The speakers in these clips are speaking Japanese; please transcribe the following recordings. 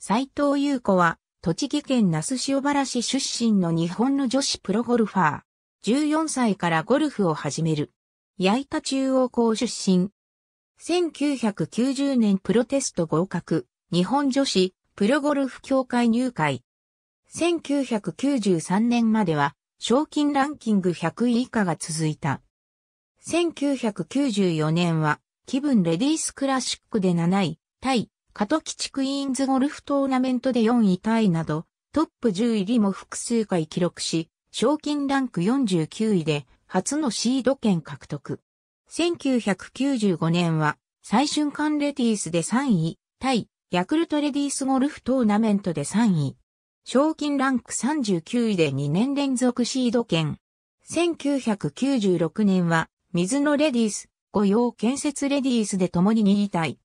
斎藤優子は、栃木県那須塩原市出身の日本の女子プロゴルファー。14歳からゴルフを始める。矢板中央校出身。1990年プロテスト合格。日本女子プロゴルフ協会入会。1993年までは賞金ランキング100位以下が続いた。1994年は気分レディースクラシックで7位、対加藤地クイーンズゴルフトーナメントで4位タイなど、トップ10入りも複数回記録し、賞金ランク49位で、初のシード権獲得。1995年は、最春間レディースで3位、タイ、ヤクルトレディースゴルフトーナメントで3位。賞金ランク39位で2年連続シード権。1996年は、水野レディース、御用建設レディースで共に2位イ。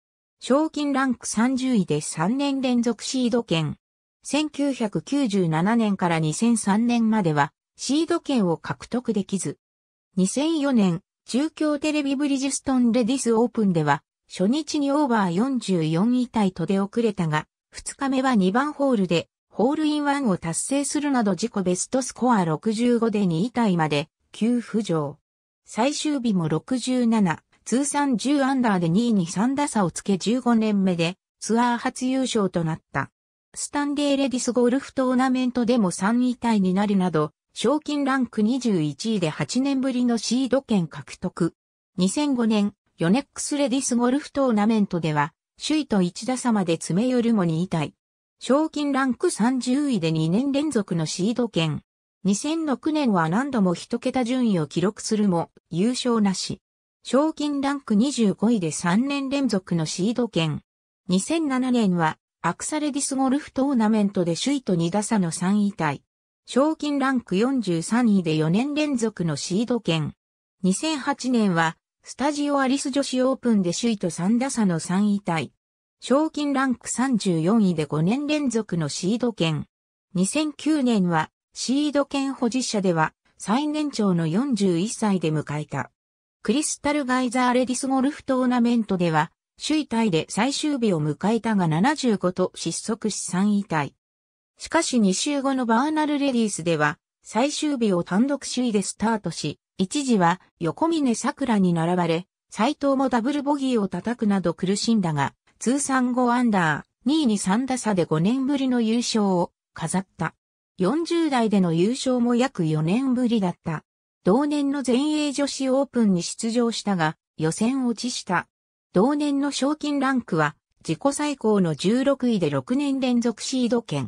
賞金ランク30位で3年連続シード権。1997年から2003年まではシード権を獲得できず。2004年、中京テレビブリジストンレディスオープンでは、初日にオーバー44位タイと出遅れたが、2日目は2番ホールで、ホールインワンを達成するなど自己ベストスコア65で2位タイまで、急浮上。最終日も67、通算10アンダーで2位に3打差をつけ15年目でツアー初優勝となった。スタンデーレディスゴルフトーナメントでも3位タイになるなど、賞金ランク21位で8年ぶりのシード権獲得。2005年、ヨネックスレディスゴルフトーナメントでは、首位と1打差まで詰め寄るも2位タイ。賞金ランク30位で2年連続のシード権。2006年は何度も1桁順位を記録するも、優勝なし。賞金ランク25位で3年連続のシード権。2007年は、アクサレディスゴルフトーナメントで首位と2打差の3位体。賞金ランク43位で4年連続のシード権。2008年は、スタジオアリス女子オープンで首位と3打差の3位体。賞金ランク34位で5年連続のシード権。2009年は、シード権保持者では、最年長の41歳で迎えた。クリスタルガイザーレディスゴルフトーナメントでは、首位タイで最終日を迎えたが75と失速し3位タイ。しかし2週後のバーナルレディースでは、最終日を単独首位でスタートし、一時は横峯桜に並ばれ、斎藤もダブルボギーを叩くなど苦しんだが、通算5アンダー、2位に3打差で5年ぶりの優勝を飾った。40代での優勝も約4年ぶりだった。同年の全英女子オープンに出場したが、予選落ちした。同年の賞金ランクは、自己最高の16位で6年連続シード権。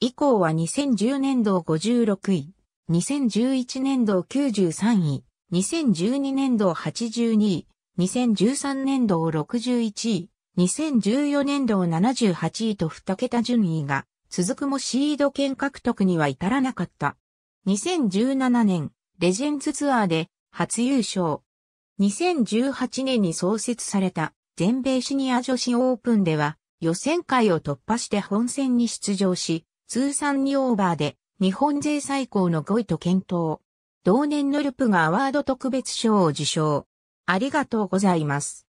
以降は2010年度56位、2011年度93位、2012年度82位、2013年度61位、2014年度78位と2桁順位が続くもシード権獲得には至らなかった。2017年、レジェンズツアーで初優勝。2018年に創設された全米シニア女子オープンでは予選会を突破して本戦に出場し、通算2オーバーで日本勢最高の5位と検討。同年のルプがアワード特別賞を受賞。ありがとうございます。